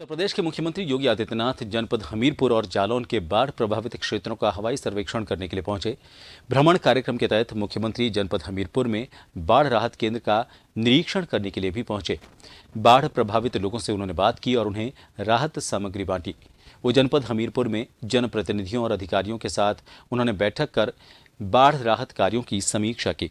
उत्तर प्रदेश के मुख्यमंत्री योगी आदित्यनाथ जनपद हमीरपुर और जालौन के बाढ़ प्रभावित क्षेत्रों का हवाई सर्वेक्षण करने के लिए पहुंचे भ्रमण कार्यक्रम के तहत मुख्यमंत्री जनपद हमीरपुर में बाढ़ राहत केंद्र का निरीक्षण करने के लिए भी पहुंचे बाढ़ प्रभावित लोगों से उन्होंने बात की और उन्हें राहत सामग्री बांटी वो जनपद हमीरपुर में जनप्रतिनिधियों और अधिकारियों के साथ उन्होंने बैठक कर बाढ़ राहत कार्यों की समीक्षा की